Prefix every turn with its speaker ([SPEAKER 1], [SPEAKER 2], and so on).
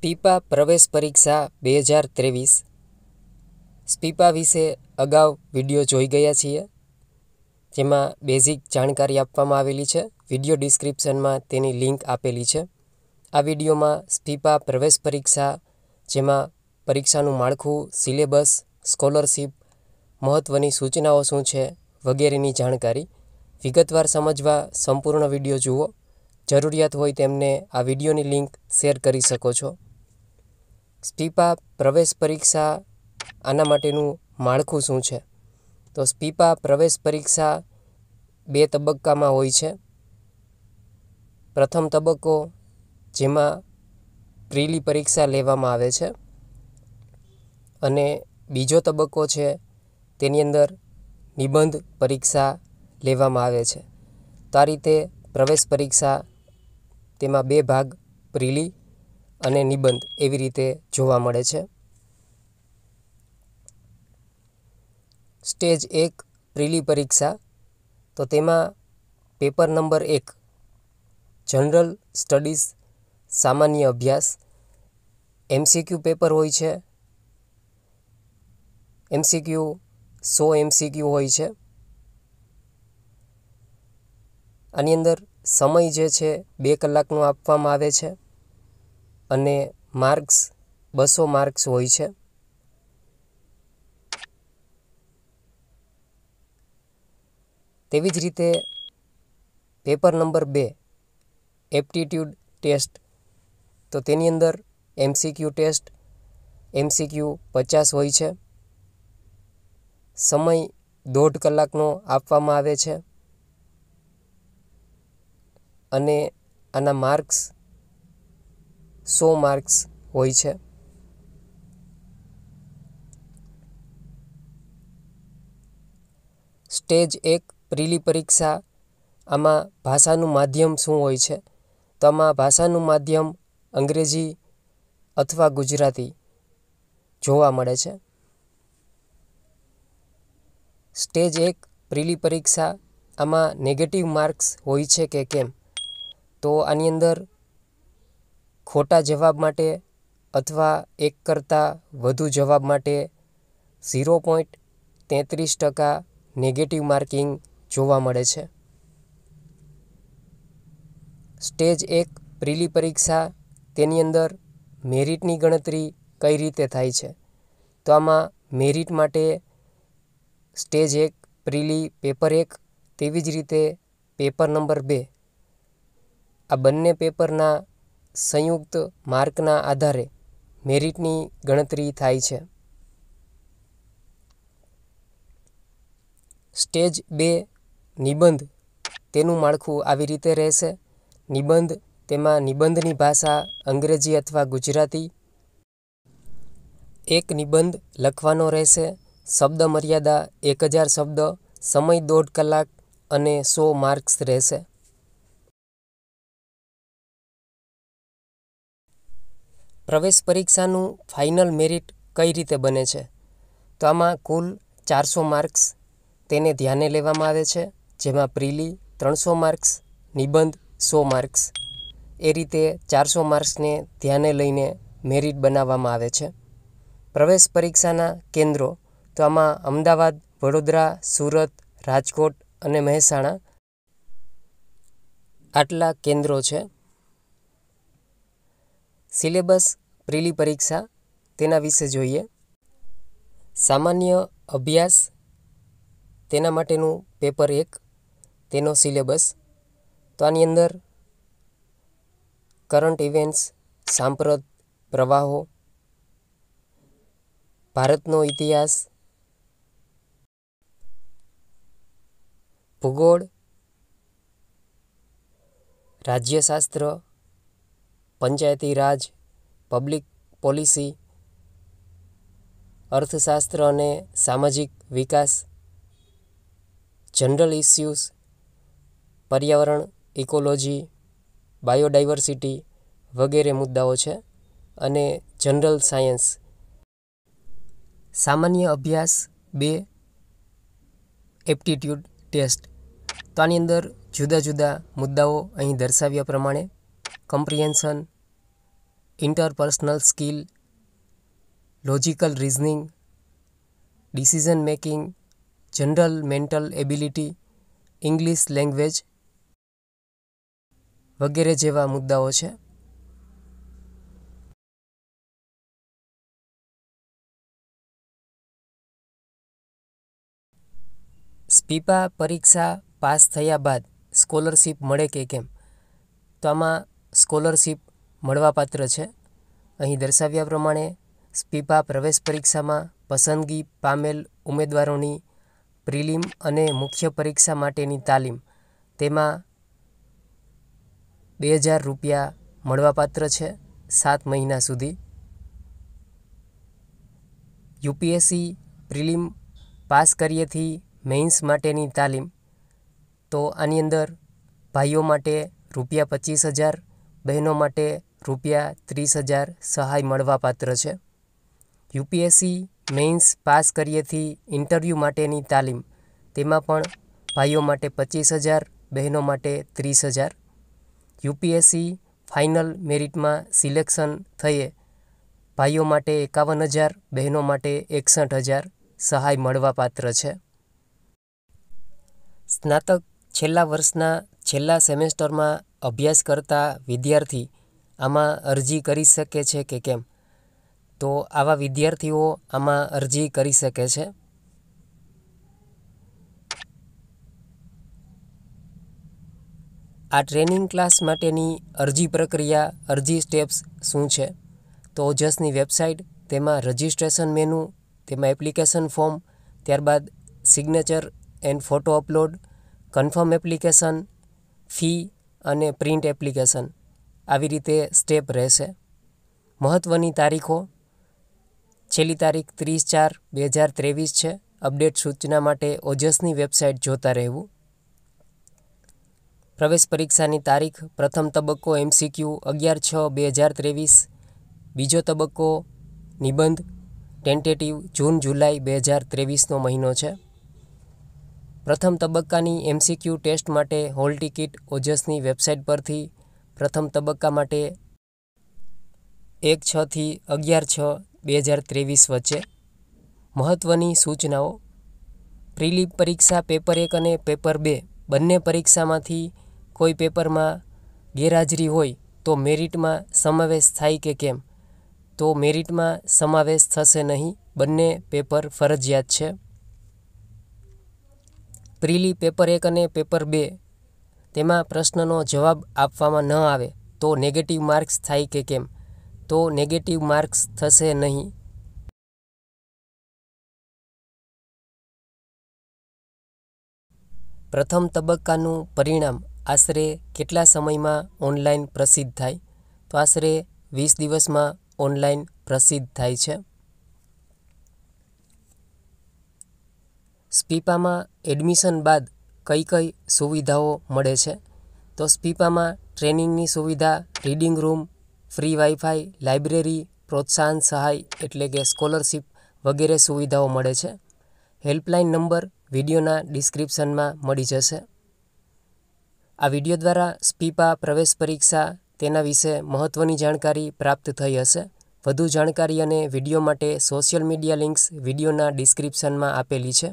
[SPEAKER 1] સ્પીપા પ્રવેશ પરીક્ષા બે હજાર ત્રેવીસ સ્પીપા વિશે અગાઉ વિડીયો જોઈ ગયા છીએ જેમાં બેઝિક જાણકારી આપવામાં આવેલી છે વિડીયો ડિસ્ક્રિપ્શનમાં તેની લિંક આપેલી છે આ વિડીયોમાં સ્પીપા પ્રવેશ પરીક્ષા જેમાં પરીક્ષાનું માળખું સિલેબસ સ્કોલરશીપ મહત્ત્વની સૂચનાઓ શું છે વગેરેની જાણકારી વિગતવાર સમજવા સંપૂર્ણ વિડીયો જુઓ જરૂરિયાત હોય તેમને આ વિડીયોની લિંક શેર કરી શકો છો સ્પીપા પ્રવેશ પરીક્ષા આના માટેનું માળખું શું છે તો સ્પીપા પ્રવેશ પરીક્ષા બે તબક્કામાં હોય છે પ્રથમ તબક્કો જેમાં પ્રીલી પરીક્ષા લેવામાં આવે છે અને બીજો તબક્કો છે તેની અંદર નિબંધ પરીક્ષા લેવામાં આવે છે તો આ રીતે પ્રવેશ પરીક્ષા તેમાં બે ભાગ પ્રીલી અને નિબંધ એવી રીતે જોવા મળે છે સ્ટેજ એક પ્રિલી પરીક્ષા તો તેમાં પેપર નંબર એક જનરલ સ્ટડીઝ સામાન્ય અભ્યાસ એમસીક્યુ પેપર હોય છે એમસીક્યુ સો એમસીક્યુ હોય છે આની અંદર સમય જે છે બે કલાકનો આપવામાં આવે છે અને માર્ક્સ બસો માર્ક્સ હોય છે તેવી જ રીતે પેપર નંબર બે એપ્ટિટ્યૂડ ટેસ્ટ તો તેની અંદર એમસીક્યુ ટેસ્ટ એમસીક્યુ પચાસ હોય છે સમય દોઢ કલાકનો આપવામાં આવે છે અને આના માર્ક્સ સો માર્ક્સ હોય છે સ્ટેજ એક પ્રિલી પરીક્ષા આમાં ભાષાનું માધ્યમ શું હોય છે તો આમાં ભાષાનું માધ્યમ અંગ્રેજી અથવા ગુજરાતી જોવા મળે છે સ્ટેજ એક પ્રિલી પરીક્ષા આમાં નેગેટિવ માર્ક્સ હોય છે કે કેમ તો આની અંદર ખોટા જવાબ માટે અથવા એક કરતાં વધુ જવાબ માટે ઝીરો પોઈન્ટ તેત્રીસ ટકા નેગેટિવ માર્કિંગ જોવા મળે છે સ્ટેજ એક પ્રિલી પરીક્ષા તેની અંદર મેરિટની ગણતરી કઈ રીતે થાય છે તો આમાં મેરિટ માટે સ્ટેજ એક પ્રિલી પેપર એક તેવી જ રીતે પેપર નંબર બે આ બંને પેપરના સંયુક્ત માર્કના આધારે મેરિટની ગણતરી થાય છે સ્ટેજ બે નિબંધ તેનું માળખું આવી રીતે રહેશે નિબંધ તેમાં નિબંધની ભાષા અંગ્રેજી અથવા ગુજરાતી એક નિબંધ લખવાનો રહેશે શબ્દ મર્યાદા એક હજાર શબ્દ સમય દોઢ કલાક અને સો માર્ક્સ રહેશે પ્રવેશ પરીક્ષાનું ફાઇનલ મેરિટ કઈ રીતે બને છે તો આમાં કુલ ચારસો માર્ક્સ તેને ધ્યાને લેવામાં આવે છે જેમાં પ્રિલી ત્રણસો માર્ક્સ નિબંધ સો માર્ક્સ એ રીતે ચારસો માર્ક્સને ધ્યાને લઈને મેરિટ બનાવવામાં આવે છે પ્રવેશ પરીક્ષાના કેન્દ્રો તો આમાં અમદાવાદ વડોદરા સુરત રાજકોટ અને મહેસાણા આટલા કેન્દ્રો છે સિલેબસ પ્રિલી પરીક્ષા તેના વિશે જોઈએ સામાન્ય અભ્યાસ તેના માટેનું પેપર એક તેનો સિલેબસ તો આની અંદર કરંટ ઇવેન્ટ્સ સાંપ્રત પ્રવાહો ભારતનો ઇતિહાસ ભૂગોળ રાજ્યશાસ્ત્ર પંચાયતી રાજ પબ્લિક પોલિસી અર્થશાસ્ત્ર અને સામાજિક વિકાસ જનરલ ઇસ્યુઝ પર્યાવરણ ઇકોલોજી બાયોડાયવર્સિટી વગેરે મુદ્દાઓ છે અને જનરલ સાયન્સ સામાન્ય અભ્યાસ બે એપ્ટિટ્યૂડ ટેસ્ટ તો આની અંદર જુદા જુદા મુદ્દાઓ અહીં દર્શાવ્યા પ્રમાણે comprehension interpersonal skill logical reasoning decision making general mental ability English language વગેરે જેવા મુદ્દાઓ છે સ્પીપા પરીક્ષા પાસ થયા બાદ સ્કોલરશીપ મળે કે કેમ તો આમાં સ્કોલરશીપ મળવાપાત્ર છે અહીં દર્શાવ્યા પ્રમાણે સ્પીપા પ્રવેશ પરીક્ષામાં પસંદગી પામેલ ઉમેદવારોની પ્રિલિમ અને મુખ્ય પરીક્ષા માટેની તાલીમ તેમાં બે હજાર રૂપિયા મળવાપાત્ર છે સાત મહિના સુધી યુપીએસસી પ્રિલિમ પાસ કરીએથી મેઇન્સ માટેની તાલીમ તો આની અંદર ભાઈઓ માટે રૂપિયા પચીસ હજાર બહેનો માટે રૂપિયા ત્રીસ હજાર સહાય મળવાપાત્ર છે યુપીએસસી મેઇન્સ પાસ કરીએથી ઇન્ટરવ્યૂ માટેની તાલીમ તેમાં પણ ભાઈઓ માટે પચીસ હજાર બહેનો માટે ત્રીસ હજાર યુપીએસસી ફાઇનલ મેરિટમાં સિલેક્શન થઈએ ભાઈઓ માટે એકાવન હજાર બહેનો માટે એકસઠ હજાર સહાય મળવાપાત્ર છે સ્નાતક છેલ્લા વર્ષના છેલ્લા સેમેસ્ટરમાં અભ્યાસ કરતા વિદ્યાર્થી આમાં અરજી કરી શકે છે કે કેમ તો આવા વિદ્યાર્થીઓ આમાં અરજી કરી શકે છે આ ટ્રેનિંગ ક્લાસ માટેની અરજી પ્રક્રિયા અરજી સ્ટેપ્સ શું છે તો ઓજસની વેબસાઇટ તેમાં રજિસ્ટ્રેશન મેનુ તેમાં એપ્લિકેશન ફોર્મ ત્યારબાદ signature and photo upload confirm application fee અને પ્રિન્ટ એપ્લિકેશન આવી રીતે સ્ટેપ રહેશે મહત્ત્વની તારીખો છેલ્લી તારીખ ત્રીસ ચાર બે હજાર ત્રેવીસ છે અપડેટ સૂચના માટે ઓજસની વેબસાઇટ જોતા રહેવું પ્રવેશ પરીક્ષાની તારીખ પ્રથમ તબક્કો એમસીક્યુ અગિયાર છ બે હજાર ત્રેવીસ બીજો તબક્કો નિબંધ ટેન્ટેટિવ જૂન જુલાઈ બે હજાર ત્રેવીસનો મહિનો છે પ્રથમ તબક્કાની એમસીક્યુ ટેસ્ટ માટે હોલ ટિકિટ ઓજસની વેબસાઇટ પરથી પ્રથમ તબક્કા માટે એક છથી અગિયાર છ બે હજાર ત્રેવીસ વચ્ચે મહત્ત્વની સૂચનાઓ પ્રિલિપ પરીક્ષા પેપર એક અને પેપર બે બંને પરીક્ષામાંથી કોઈ પેપરમાં ગેરહાજરી હોય તો મેરિટમાં સમાવેશ થાય કે કેમ તો મેરિટમાં સમાવેશ થશે નહીં બંને પેપર ફરજિયાત છે પ્રિલી પેપર એક અને પેપર બે તેમાં પ્રશ્નનો જવાબ આપવામાં ન આવે તો નેગેટિવ માર્ક્સ થાય કે કેમ તો નેગેટિવ માર્ક્સ થશે નહીં પ્રથમ તબક્કાનું પરિણામ આશરે કેટલા સમયમાં ઓનલાઈન પ્રસિદ્ધ થાય તો આશરે વીસ દિવસમાં ઓનલાઈન પ્રસિદ્ધ થાય છે સ્પીપામાં એડમિશન બાદ કઈ કઈ સુવિધાઓ મળે છે તો સ્પીપામાં ટ્રેનિંગની સુવિધા reading room free wifi library પ્રોત્સાહન સહાય એટલે કે સ્કોલરશીપ વગેરે સુવિધાઓ મળે છે હેલ્પલાઇન નંબર વિડીયોના ડિસ્ક્રિપ્શનમાં મળી જશે આ વિડીયો દ્વારા સ્પીપા પ્રવેશ પરીક્ષા તેના વિશે મહત્ત્વની જાણકારી પ્રાપ્ત થઈ હશે વધુ જાણકારી અને વિડીયો માટે સોશિયલ મીડિયા લિંક્સ વિડીયોના ડિસ્ક્રિપ્શનમાં આપેલી છે